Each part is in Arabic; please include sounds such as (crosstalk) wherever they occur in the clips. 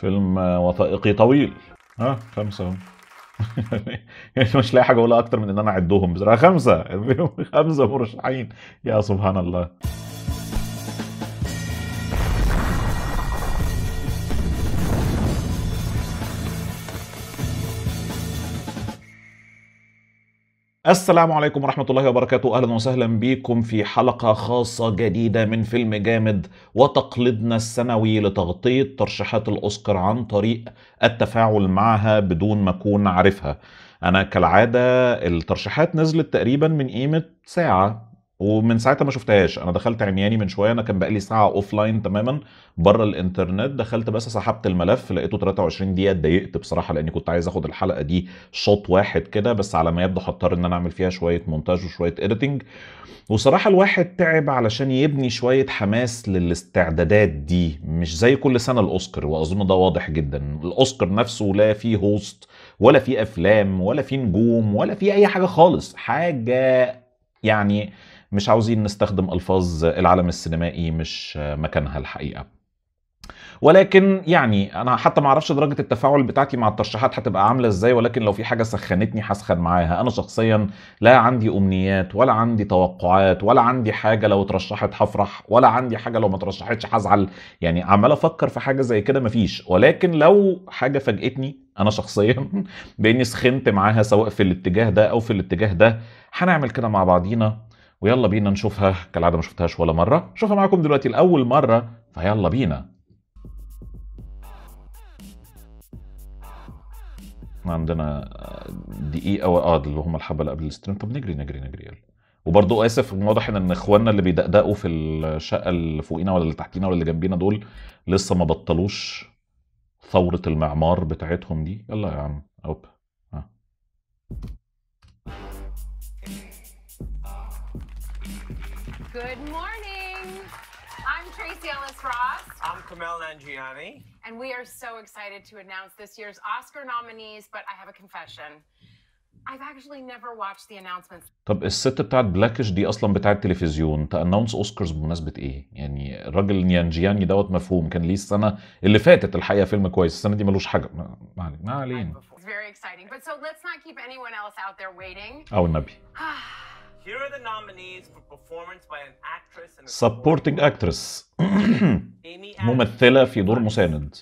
فيلم آه، وثائقي طويل ها آه خمسة هم يعني (laughs) مش لاقي حاجة أقولها أكتر من إن أنا أعدهم بصراحة خمسة (laughs) خمسة مرشحين يا سبحان الله السلام عليكم ورحمة الله وبركاته أهلا وسهلا بكم في حلقة خاصة جديدة من فيلم جامد وتقليدنا السنوي لتغطية ترشيحات الأوسكار عن طريق التفاعل معها بدون ما أكون عارفها أنا كالعادة الترشيحات نزلت تقريبا من قيمة ساعة ومن ساعتها ما شفتهاش انا دخلت عمياني من شويه انا كان بقالي ساعه اوف لاين تماما بره الانترنت دخلت بس سحبت الملف لقيته 23 دقيقه اتضايقت بصراحه لاني كنت عايز اخد الحلقه دي شوط واحد كده بس على ما يبدو هضطر ان انا اعمل فيها شويه مونتاج وشويه اديتنج وصراحه الواحد تعب علشان يبني شويه حماس للاستعدادات دي مش زي كل سنه الاوسكار واظن ده واضح جدا الاوسكار نفسه لا فيه هوست ولا فيه افلام ولا فيه نجوم ولا فيه اي حاجه خالص حاجه يعني مش عاوزين نستخدم الفاظ العالم السينمائي مش مكانها الحقيقه ولكن يعني انا حتى ما اعرفش درجه التفاعل بتاعتي مع الترشيحات هتبقى عامله ازاي ولكن لو في حاجه سخنتني هسخن معاها انا شخصيا لا عندي امنيات ولا عندي توقعات ولا عندي حاجه لو اترشحت هفرح ولا عندي حاجه لو ما اترشحتش هزعل يعني عمال افكر في حاجه زي كده مفيش ولكن لو حاجه فاجئتني انا شخصيا (laughs) باني سخنت معاها سواء في الاتجاه ده او في الاتجاه ده هنعمل كده مع بعضينا ويلا بينا نشوفها كالعاده ما شفتهاش ولا مره شوفها معاكم دلوقتي لاول مره فيلا بينا احنا عندنا دقيقه اه اللي هم الحبه اللي قبل الستريم طب نجري نجري نجري يلا وبرضه اسف واضح ان اخواننا اللي بيدقدقوا في الشقه اللي فوقينا ولا اللي تحتينا ولا اللي جنبينا دول لسه ما بطلوش ثوره المعمار بتاعتهم دي يلا يا عم اوبا Good morning. I'm Tracy Ellis Ross. I'm Kamel Nanjiani. And we are so excited to announce this year's Oscar nominees, but I have a confession. I've actually never watched the announcements. طب الست بتاعت بلاكش دي اصلا بتاعت تلفزيون تانونس اوسكارز بمناسبه ايه؟ يعني الراجل نيانجياني دوت مفهوم كان ليه السنه اللي فاتت الحقيقه فيلم كويس السنه دي ملوش حاجه ما علينا ما علينا. It's very exciting but so let's not keep anyone else out there waiting. او النبي. (sighs) Ah here are the nominees for performance by an actress and supporting actress. (clears throat) Amy ممثلة في دور مساند.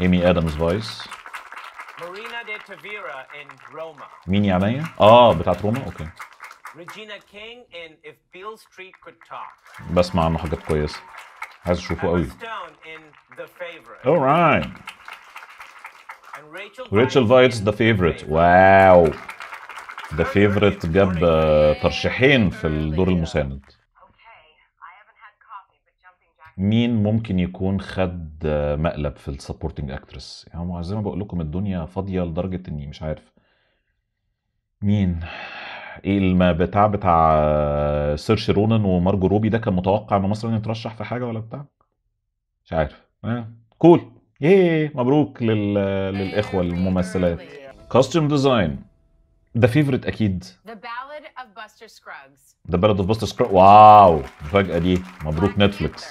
Amy Adams voice. Marina de Tavira in Roma. مين يعني؟ اه بتاعت روما؟ اوكي. Okay. Regina King in If Bill Street Could Talk. بسمع عنه حاجات كويسة. عايز اشوفه قوي. Stone The Favorite. All right. And Rachel, Rachel The Favorite. Wow. ذا فيفرت جاب ترشيحين في الدور المساند مين ممكن يكون خد مقلب في السبورتنج اكترس يعني زي ما بقول لكم الدنيا فاضيه لدرجه اني مش عارف مين ايه الما بتاع بتاع سيرش رونان ومارجو روبي ده كان متوقع ان مصر يترشح في حاجه ولا بتاع مش عارف آه. كول ييه مبروك لل... للاخوه الممثلات كاستيوم ديزاين ذا فيفرت اكيد ذا بالاد اوف باستر سكراجز واو المفاجاه دي مبروك نتفليكس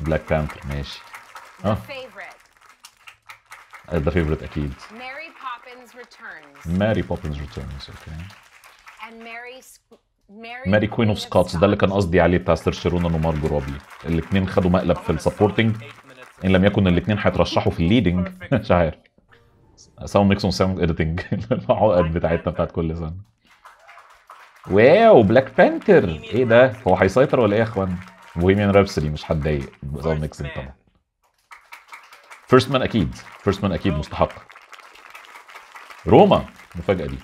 بلاك بانثر ماشي ذا آه. فيفرت آه، اكيد ماري بوبينز ريتيرنز ماري بوبينز ريتيرنز اوكي اند ماري ماري كوين اوف سكوتس ده اللي كان قصدي عليه بتاع سير شيرون ومارجو روبي الاثنين خدوا مقلب في السبورتنج ان لم يكن الاثنين هيترشحوا في الليدنج (laughs) مش عارف ساوند ميكس وساوند اديتنج العقد بتاعتنا بتاعت كل سنه واو بلاك بانتر ايه ده هو هيسيطر ولا ايه يا اخوان بوهيميان رابسري مش هتضايق ساوند ميكس طبعا فيرست مان اكيد فيرست مان اكيد oh. مستحق روما المفاجاه دي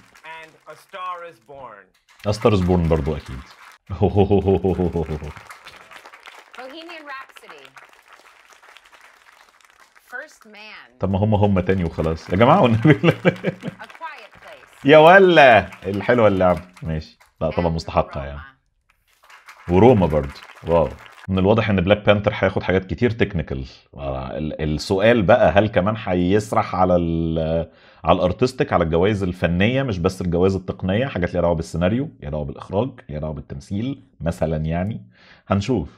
A بورن is برضه اكيد (laughs) طب ما هم هم تاني وخلاص يا جماعه والنبي (laughs) يا ولا الحلوه اللعبه ماشي لا طبعا مستحقه يعني وروما برضه واو من الواضح ان بلاك بانثر هياخد حاجات كتير تكنيكال آه، السؤال بقى هل كمان هيسرح على على الارتستيك على الجوائز الفنيه مش بس الجوائز التقنيه حاجات ليها دعوه بالسيناريو ليها دعوه بالاخراج ليها دعوه بالتمثيل مثلا يعني هنشوف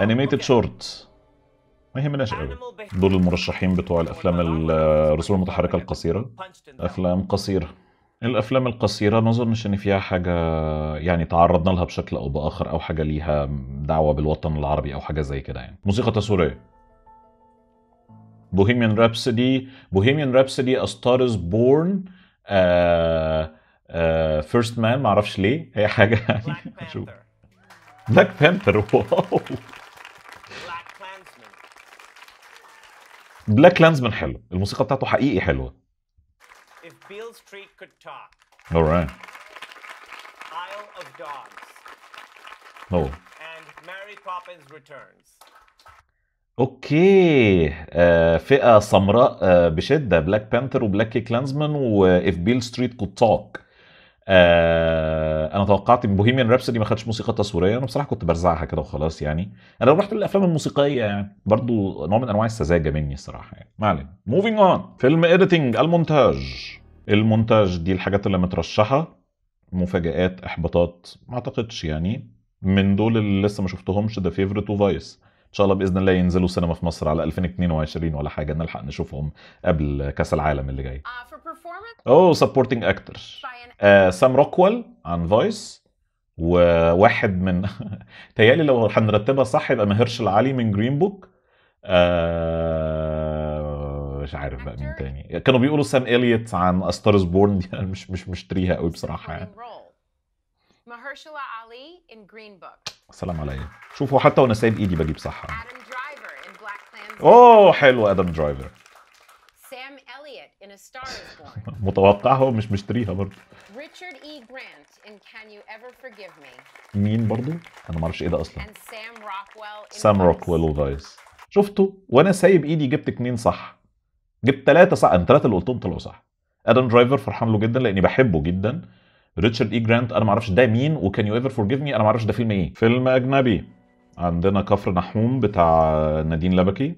انيميتد شورت ما يهمناش قوي دول المرشحين بتوع الافلام الرسوم المتحركه القصيره افلام قصيره الافلام القصيره ما اظنش ان فيها حاجه يعني تعرضنا لها بشكل او باخر او حاجه ليها دعوه بالوطن العربي او حاجه زي كده يعني موسيقى تصويريه بوهيميان رابسودي بوهيميان رابسودي استارز بورن is فيرست مان معرفش ليه هي حاجه يعني بلاك بانثر (laughs) (laughs) واو بلاك من حلو الموسيقى بتاعته حقيقي حلوه If Beale Street could talk. All right. Isle of Dogs. Oh. And Mary Poppins Returns. اوكي uh, فئه سمراء uh, بشده بلاك بانثر وبلاك كلانزمان واف بيل ستريت كود توك آه انا توقعت بوهيميان رابسودي ما خدش موسيقى تصويريه انا بصراحه كنت برزعها كده وخلاص يعني انا لو رحت للافلام الموسيقيه يعني برضو نوع من انواع السذاجه مني الصراحه يعني ما علينا موفينج اون فيلم اديتنج المونتاج المونتاج دي الحاجات اللي مترشحه مفاجآت احباطات ما اعتقدش يعني من دول اللي لسه ما شفتهمش ذا فيفرت وفايس ان شاء الله باذن الله ينزلوا سينما في مصر على 2022 ولا حاجه نلحق نشوفهم قبل كاس العالم اللي جاي اوه سبورتنج اكتر سام روكويل عن فويس وواحد من (laughs) تهيألي لو هنرتبها صح يبقى مهرش العلي من جرين بوك آه مش عارف بقى مين تاني كانوا بيقولوا سام اليوت عن استارز بورن دي مش مش مشتريها قوي بصراحه يعني مهرشلا علي ان جرين بوك السلام عليا شوفوا حتى وانا سايب ايدي بجيب صح اوه حلو ادم درايفر (laughs) متوقعها ومش مشتريها برضه ريتشارد اي جرانت ان كان يو ايفر فورجيف مي مين برضه انا ما اعرفش ايه ده اصلا سام روكويل وفايس شفتوا وانا سايب ايدي جبت اتنين صح جبت ثلاثه صح انا ثلاثه اللي قلتهم طلعوا صح ادم درايفر فرحان له جدا لاني بحبه جدا ريتشارد اي جرانت انا ما اعرفش ده مين وكان يو ايفر فورجيف مي انا ما اعرفش ده فيلم ايه فيلم اجنبي عندنا كفر نحوم بتاع نادين لبكي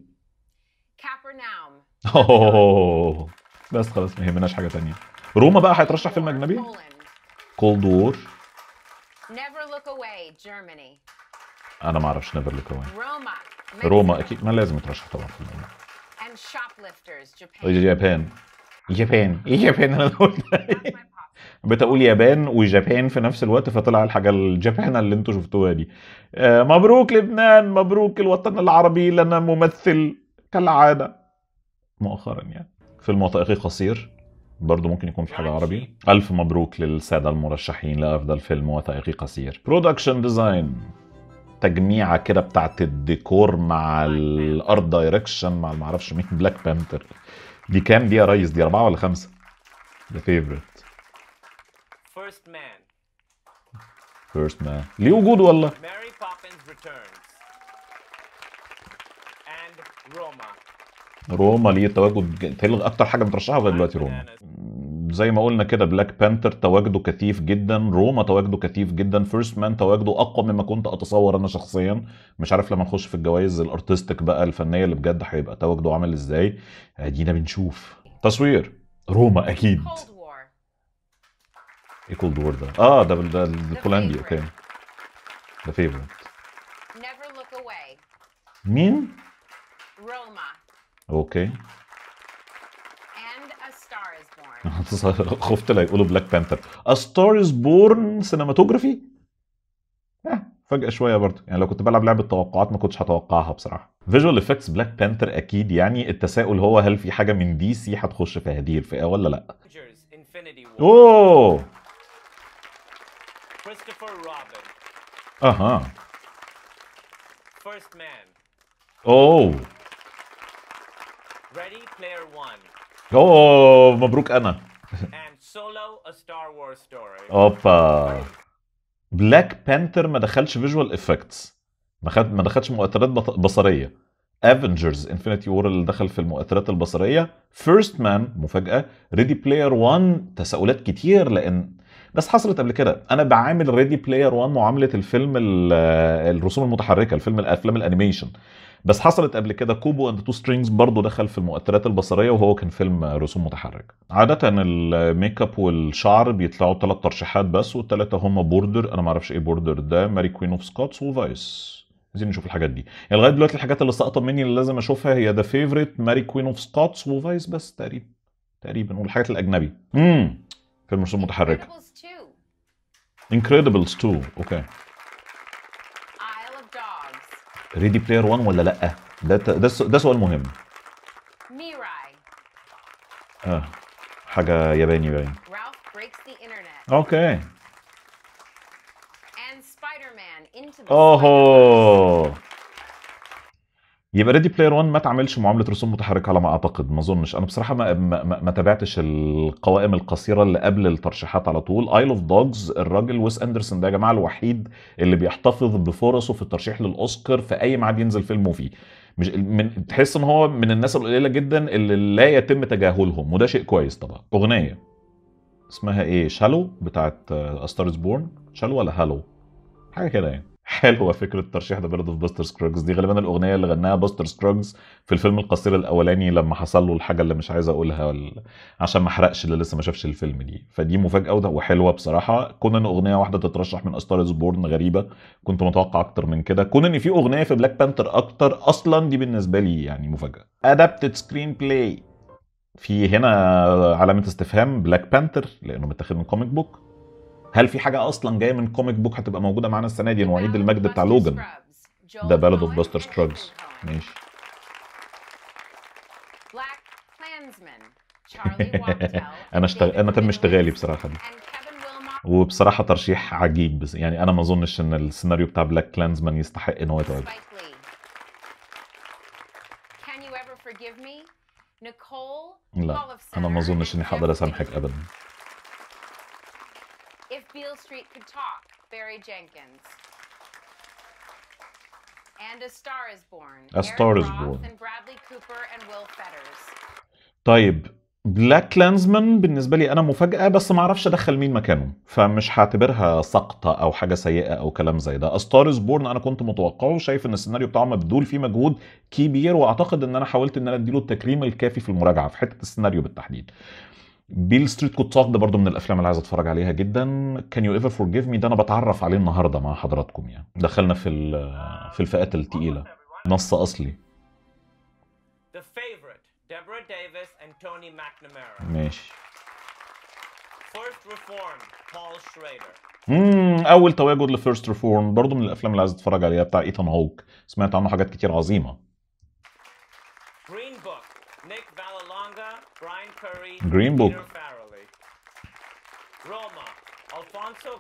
اوه بس خلاص ما يهمناش حاجه تانية روما بقى هيترشح فيلم اجنبي كولد وور نيفر لوك اواي انا ما اعرفش نيفر لوك اواي روما روما اكيد ما لازم يترشح طبعا في الاجنبي and جابان Japan. جابان انا قلت بتقول يابان وجابان في نفس الوقت فطلع الحاجه الجابانه اللي انتوا شفتوها دي آه، مبروك لبنان مبروك الوطن العربي لنا ممثل كالعاده مؤخرا يعني فيلم وثائقي قصير برضه ممكن يكون في حاجه عربي الف مبروك للساده المرشحين لافضل فيلم وثائقي قصير برودكشن ديزاين تجميعه كده بتاعت الديكور مع الارت دايركشن مع المعرفش مين بلاك بانتر دي كام دي يا ريس دي اربعه ولا خمسه ذا فيفورت First Man First Man ليه وجود والله Mary Poppins Returns and Roma روما ليه تواجد تلغ أكتر حاجة مترشحة لغاية دلوقتي روما زي ما قلنا كده بلاك بانثر تواجده كثيف جدا روما تواجده كثيف جدا فيرست مان تواجده اقوى مما كنت اتصور انا شخصيا مش عارف لما نخش في الجوائز الارتستيك بقى الفنيه اللي بجد هيبقى تواجده عامل ازاي ادينا بنشوف تصوير روما اكيد ايكول دور ده اه ده ده البولندي اوكي ده فيفورت مين؟ روما اوكي خفت لا يقولوا بلاك بانثر A Star is Born سينماتوجرافي (laughs) آه فجأة شوية برضه يعني لو كنت بلعب لعبة توقعات ما كنتش هتوقعها بصراحة فيجوال افكتس بلاك بانثر أكيد يعني التساؤل هو هل في حاجة من دي سي هتخش في هذه الفئة ولا لأ؟ أوه Aham. First Man. Oh. Ready Player One. Oh, مبروك انا. And Solo a Star Wars story. اوبا. Black Panther ما دخلش فيجوال effects. ما خد ما دخلش مؤثرات بصريه. Avengers Infinity War اللي دخل في المؤثرات البصريه. First Man مفاجاه. Ready Player One تساؤلات كتير لان بس حصلت قبل كده انا بعامل ريدي بلاير 1 معامله الفيلم آه، الرسوم المتحركه الفيلم الافلام الانيميشن بس حصلت قبل كده كوبو اند تو سترينجز برضه دخل في المؤثرات البصريه وهو كان فيلم رسوم متحركه عاده الميك اب والشعر بيطلعوا ثلاث ترشيحات بس والثلاثه هم بوردر انا ما اعرفش ايه بوردر ده ماري كوين اوف سكوتس وفايس عايزين نشوف الحاجات دي يعني لغايه دلوقتي الحاجات اللي سقطت مني اللي لازم اشوفها هي ذا فيفرت ماري كوين اوف سكوتس وفايس بس تقريبا تقريبا والحاجات الاجنبي امم فيلم رسوم متحركه Incredibles 2 okay. Isle of Dogs Ready Player 1 ولا لا؟ ده ده سؤال مهم Mirai اه حاجة ياباني باين Ralph Breaks the Internet اوكي And spider Into the oh spider يبقى ريدي بلاير 1 ما تعملش معامله رسوم متحركه على ما اعتقد ما اظنش انا بصراحه ما ما, ما تابعتش القوائم القصيره اللي قبل الترشيحات على طول ايل اوف دوجز الراجل ويس اندرسون ده يا جماعه الوحيد اللي بيحتفظ بفرصه في الترشيح للاوسكار في اي ميعاد ينزل فيلمه فيه مش من تحس ان هو من الناس القليله جدا اللي لا يتم تجاهلهم وده شيء كويس طبعا اغنيه اسمها ايه شالو بتاعت استارز بورن شالو ولا هالو حاجه كده يعني حلوه فكره الترشيح ده برضه في باستر سكروجز دي غالبا الاغنيه اللي غناها باستر سكروجز في الفيلم القصير الاولاني لما حصل له الحاجه اللي مش عايز اقولها وال... عشان ما احرقش اللي لسه ما شافش الفيلم دي فدي مفاجاه وده وحلوه بصراحه كون ان اغنيه واحده تترشح من استارز بورن غريبه كنت متوقع اكتر من كده كون ان في اغنيه في بلاك بانثر اكتر اصلا دي بالنسبه لي يعني مفاجاه ادابتد سكرين بلاي في هنا علامه استفهام بلاك بانثر لانه متاخد من كوميك بوك هل في حاجه اصلا جايه من كوميك بوك هتبقى موجوده معانا السنه دي نوعيد المجد بتاع لوجن ده بلد اوف باستر سكراجز ماشي (laughs) انا اشتغل انا تم اشتغالي بصراحه دي وبصراحه ترشيح عجيب بس يعني انا ما اظنش ان السيناريو بتاع بلاك كلانزمان يستحق ان هو يتعب لا انا ما اظنش اني هقدر اسامحك ابدا Beale Street Could Talk, Barry Jenkins. And A Star is Born. A Star is Born. And Bradley Cooper and Will Fetters. طيب بلاك كلانزمان بالنسبه لي انا مفاجاه بس ما اعرفش ادخل مين مكانه فمش هعتبرها سقطه او حاجه سيئه او كلام زي ده ستارز بورن انا كنت متوقعه وشايف ان السيناريو بتاعه مبذول فيه مجهود كبير واعتقد ان انا حاولت ان انا اديله التكريم الكافي في المراجعه في حته السيناريو بالتحديد بيل ستريت كود ساف ده برضه من الافلام اللي عايز اتفرج عليها جدا كان يو ايفر فورجيف مي ده انا بتعرف عليه النهارده مع حضراتكم يعني دخلنا في في الفئات الثقيله نص اصلي ماشي مم. اول تواجد لفيرست ريفورم برضه من الافلام اللي عايز اتفرج عليها بتاع ايثان هوك سمعت عنه حاجات كتير عظيمه جرين بوك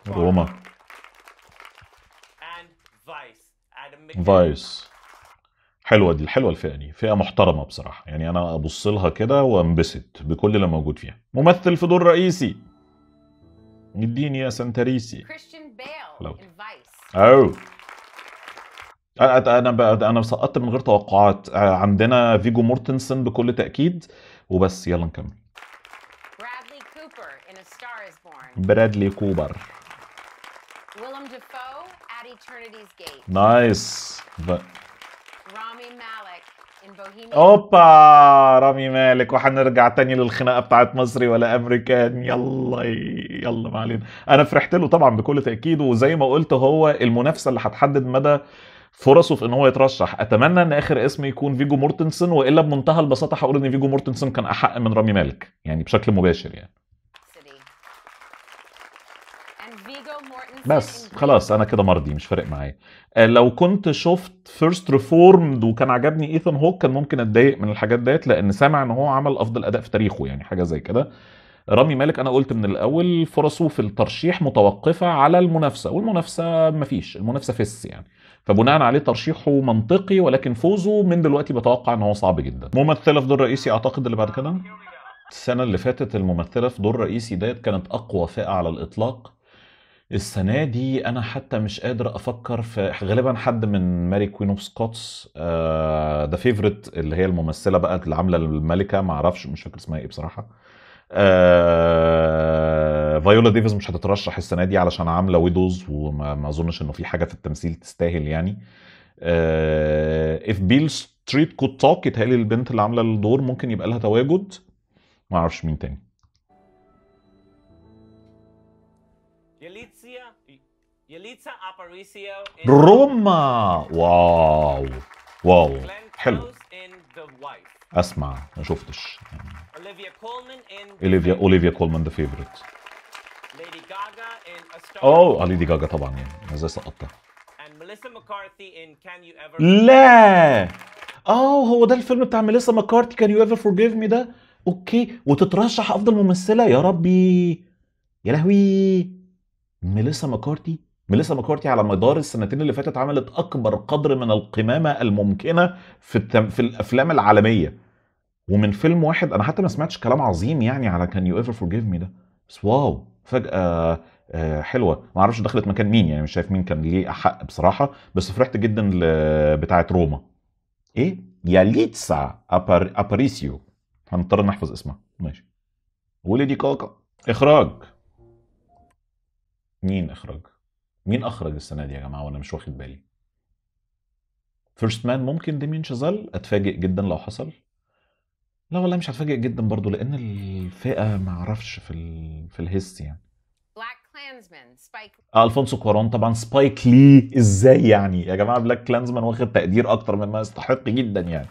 روما فايس حلوه دي الحلوه الفئه دي فئه محترمه بصراحه يعني انا ابص لها كده وانبسط بكل اللي موجود فيها ممثل في دور رئيسي اديني يا سانتاريسي او انا انا سقطت من غير توقعات عندنا فيجو مورتنسن بكل تاكيد وبس يلا نكمل برادلي كوبر نايس ب... اوبا رامي مالك وحنرجع تاني للخناقه بتاعت مصري ولا امريكان يلا يلا ما علينا انا فرحت له طبعا بكل تاكيد وزي ما قلت هو المنافسه اللي هتحدد مدى فرصه في ان هو يترشح اتمنى ان اخر اسم يكون فيجو مورتنسون والا بمنتهى البساطه هقول ان فيجو مورتنسون كان احق من رامي مالك يعني بشكل مباشر يعني بس خلاص انا كده مرضي مش فارق معايا آه، لو كنت شفت فيرست ريفورمد وكان عجبني ايثان هوك كان ممكن اتضايق من الحاجات ديت لان سامع ان هو عمل افضل اداء في تاريخه يعني حاجه زي كده رامي مالك انا قلت من الاول فرصه في الترشيح متوقفه على المنافسه والمنافسه مفيش المنافسه فس يعني فبناء عليه ترشيحه منطقي ولكن فوزه من دلوقتي بتوقع ان هو صعب جدا ممثله في دور رئيسي اعتقد اللي بعد كده السنه اللي فاتت الممثله في دور رئيسي ديت كانت اقوى فئه على الاطلاق السنة دي أنا حتى مش قادر أفكر في غالبا حد من ماري كوين اوف سكوتس ده آه، فيفرت اللي هي الممثلة بقى اللي عاملة الملكة معرفش مش فاكر اسمها إيه بصراحة آه... فايولا ديفيز مش هتترشح السنه دي علشان عامله ويدوز وما اظنش انه في حاجه في التمثيل تستاهل يعني اف بيل ستريت كود توك يتهيألي البنت اللي عامله الدور ممكن يبقى لها تواجد ما اعرفش مين تاني روما واو واو حلو اسمع ما شفتش اوليفيا اوليفيا كولمان ذا فيفورت اوه ليدي جاجا طبعا يعني ازاي سقطتها لا اه هو ده الفيلم بتاع ميليسا ماكارتي كان يو ايفر فورجيف مي ده اوكي وتترشح افضل ممثله يا ربي يا لهوي ميليسا ماكارتي ميليسا مكارتي على مدار السنتين اللي فاتت عملت اكبر قدر من القمامه الممكنه في التم... في الافلام العالميه ومن فيلم واحد انا حتى ما سمعتش كلام عظيم يعني على كان يو ايفر فورجيف مي ده بس واو فجاه آه، آه، حلوه ما اعرفش دخلت مكان مين يعني مش شايف مين كان ليه احق بصراحه بس فرحت جدا بتاعه روما ايه ياليتسا أبار... اباريسيو هنضطر نحفظ اسمها ماشي وليدي كاكا اخراج مين اخراج مين اخرج السنه دي يا جماعه وانا مش واخد بالي فيرست مان ممكن ديمين شازال اتفاجئ جدا لو حصل لا والله مش هتفاجئ جدا برضو لان الفئه ما اعرفش في ال... في الهيست يعني الفونسو كوارون طبعا سبايك لي ازاي يعني يا جماعه بلاك كلانزمان واخد تقدير اكتر مما يستحق جدا يعني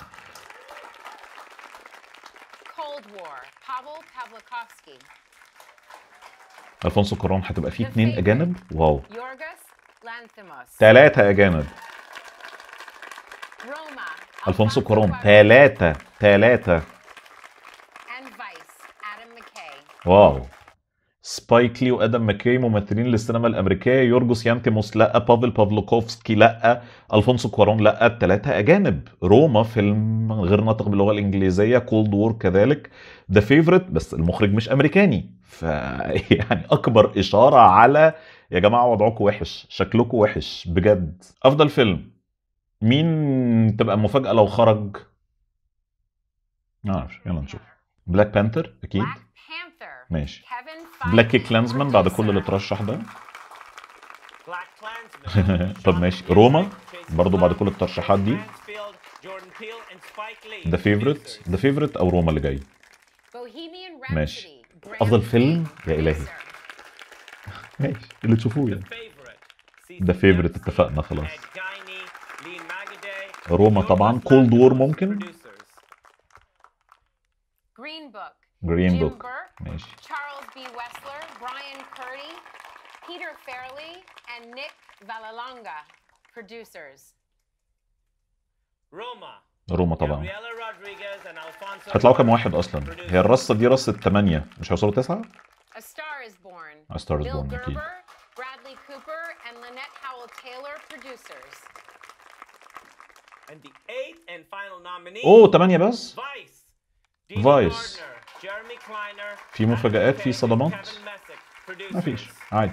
الفونسو كورون هتبقى فيه اتنين اجانب واو ثلاثة اجانب الفونسو كورون ثلاثة ثلاثة واو سبايك لي وادم ماكي ممثلين للسينما الامريكيه يورجوس يانتيموس لا بافل بافلوكوفسكي لا الفونسو كوارون لا الثلاثه اجانب روما فيلم غير ناطق باللغه الانجليزيه كولد وور كذلك ذا فيفورت بس المخرج مش امريكاني فيعني (laughs) اكبر اشاره على يا جماعه وضعكم وحش شكلكم وحش بجد افضل فيلم مين تبقى مفاجاه لو خرج ما اعرفش يلا نشوف بلاك بانثر اكيد ماشي بلاك كلانزمان بعد كل اللي ترشح ده (laughs) طب ماشي روما برضو بعد كل الترشيحات دي ذا فيفرت ذا فيفرت او روما اللي جاي ماشي افضل فيلم يا الهي (laughs) ماشي اللي تشوفوه يعني ذا فيفرت اتفقنا خلاص روما طبعا كولد وور ممكن جرين بوك ماشي تشارلز بي ويسلر براين كيرتي بيتر فيرلي اند نيك فالالونجا producers روما روما طبعا هيطلعوا كام واحد اصلا هي الرصه دي رصه ثمانيه مش هيوصلوا تسعه؟ A Star is Born. A Bill Gerber, أكيد. Bradley Cooper and Lynette Howell Taylor producers. And the eighth and final nominee. اوه 8 بس؟ فايس. فايس. في مفاجآت في صدمات مفيش عادي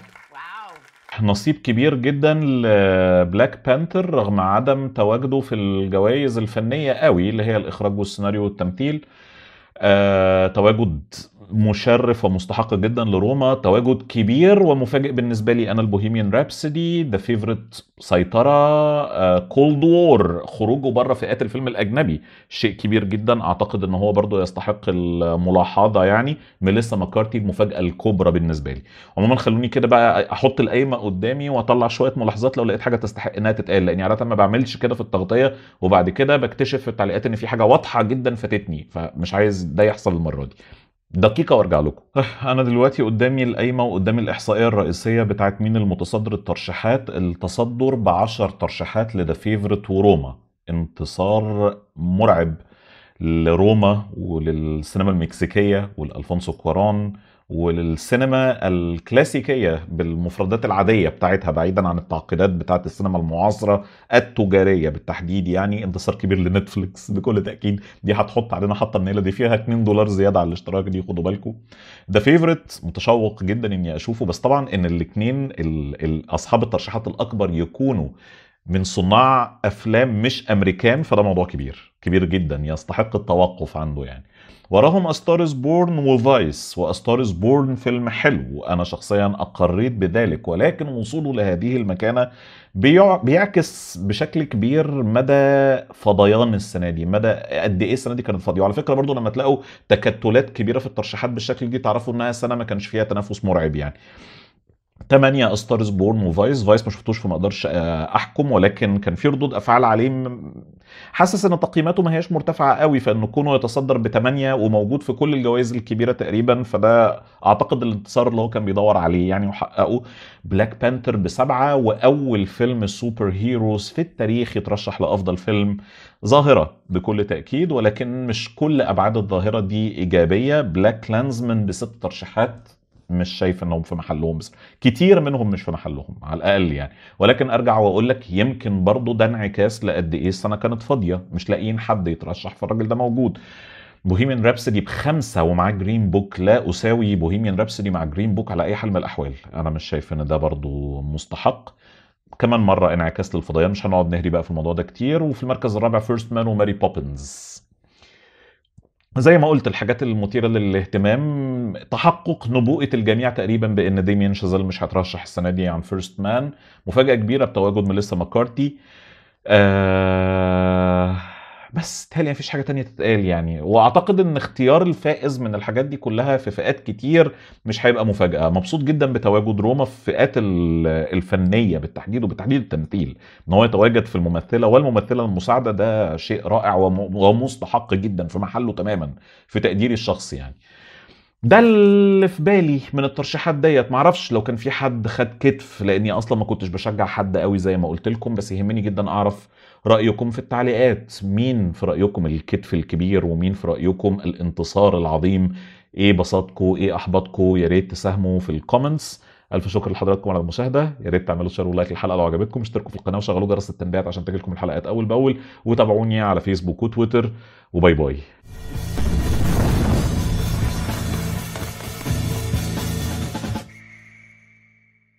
نصيب كبير جدا لبلاك بانثر رغم عدم تواجده في الجوائز الفنيه قوي اللي هي الاخراج والسيناريو والتمثيل آه، تواجد مشرف ومستحق جدا لروما تواجد كبير ومفاجئ بالنسبه لي انا البوهيميان رابسدي ذا فيفرت سيطره كولد آه، وور خروجه بره فئات الفيلم الاجنبي شيء كبير جدا اعتقد ان هو برضه يستحق الملاحظه يعني ميليسا مكارتي المفاجاه الكبرى بالنسبه لي عموما خلوني كده بقى احط القايمه قدامي واطلع شويه ملاحظات لو لقيت حاجه تستحق انها تتقال لاني عاده ما بعملش كده في التغطيه وبعد كده بكتشف في التعليقات ان في حاجه واضحه جدا فاتتني فمش عايز ده يحصل المره دي دقيقة وارجع لكم. (laughs) أنا دلوقتي قدامي القايمة وقدامي الإحصائية الرئيسية بتاعت مين المتصدر الترشيحات، التصدر بعشر 10 ترشيحات لذا فيفرت وروما، انتصار مرعب لروما وللسينما المكسيكية والألفونسو كوارون وللسينما الكلاسيكيه بالمفردات العاديه بتاعتها بعيدا عن التعقيدات بتاعت السينما المعاصره التجاريه بالتحديد يعني انتصار كبير لنتفليكس (laughs) بكل تاكيد دي هتحط علينا حتى النيله دي فيها 2 دولار زياده على الاشتراك دي خدوا بالكم ده فيفرت متشوق جدا اني اشوفه بس طبعا ان الاثنين اصحاب الترشيحات الاكبر يكونوا من صناع افلام مش امريكان فده موضوع كبير كبير جدا يستحق التوقف عنده يعني وراهم أستارز بورن وفايس وأستارز بورن فيلم حلو انا شخصيا أقريت بذلك ولكن وصوله لهذه المكانة بيعكس بشكل كبير مدى فضيان السنة دي مدى قد إيه السنة دي كانت فاضية وعلى فكرة برضو لما تلاقوا تكتلات كبيرة في الترشيحات بالشكل دي تعرفوا إنها سنة ما كانش فيها تنافس مرعب يعني 8 استارز بورن وفايس فايس ما شفتوش فما اقدرش آه، احكم ولكن كان في ردود افعال عليه حاسس ان تقييماته ما هياش مرتفعه قوي فان كونه يتصدر ب 8 وموجود في كل الجوائز الكبيره تقريبا فده اعتقد الانتصار اللي هو كان بيدور عليه يعني وحققه بلاك بانثر بسبعه واول فيلم سوبر هيروز في التاريخ يترشح لافضل فيلم ظاهره بكل تاكيد ولكن مش كل ابعاد الظاهره دي ايجابيه بلاك لانزمان بست ترشيحات مش شايف انهم في محلهم بس كتير منهم مش في محلهم على الاقل يعني ولكن ارجع واقول لك يمكن برضه ده انعكاس لقد ايه السنه كانت فاضيه مش لاقيين حد يترشح فالراجل ده موجود بوهيميان رابسدي بخمسه ومعاه جرين بوك لا اساوي بوهيميان رابسدي مع جرين بوك على اي حال من الاحوال انا مش شايف ان ده برضه مستحق كمان مره انعكاس للفضيان مش هنقعد نهري بقى في الموضوع ده كتير وفي المركز الرابع فيرست مان وماري بوبنز زي ما قلت الحاجات المثيره للاهتمام تحقق نبوءه الجميع تقريبا بان ديميان شازيل مش هترشح السنه دي عن فيرست مان مفاجاه كبيره بتواجد ميليسا مكارتي آه بس تهيألي مفيش حاجه تانية تتقال يعني واعتقد ان اختيار الفائز من الحاجات دي كلها في فئات كتير مش هيبقى مفاجاه مبسوط جدا بتواجد روما في فئات الفنيه بالتحديد وبالتحديد التمثيل ان هو يتواجد في الممثله والممثله المساعده ده شيء رائع ومستحق جدا في محله تماما في تقديري الشخصي يعني ده اللي في بالي من الترشيحات ديت معرفش لو كان في حد خد كتف لاني اصلا ما كنتش بشجع حد قوي زي ما قلت لكم بس يهمني جدا اعرف رايكم في التعليقات مين في رايكم الكتف الكبير ومين في رايكم الانتصار العظيم ايه بساطكم ايه احباطكم يا ريت تساهموا في الكومنتس الف شكر لحضراتكم على المشاهده يا ريت تعملوا شير ولايك للحلقه لو عجبتكم اشتركوا في القناه وشغلوا جرس التنبيهات عشان تجيلكم الحلقات اول باول وتابعوني على فيسبوك وتويتر وباي باي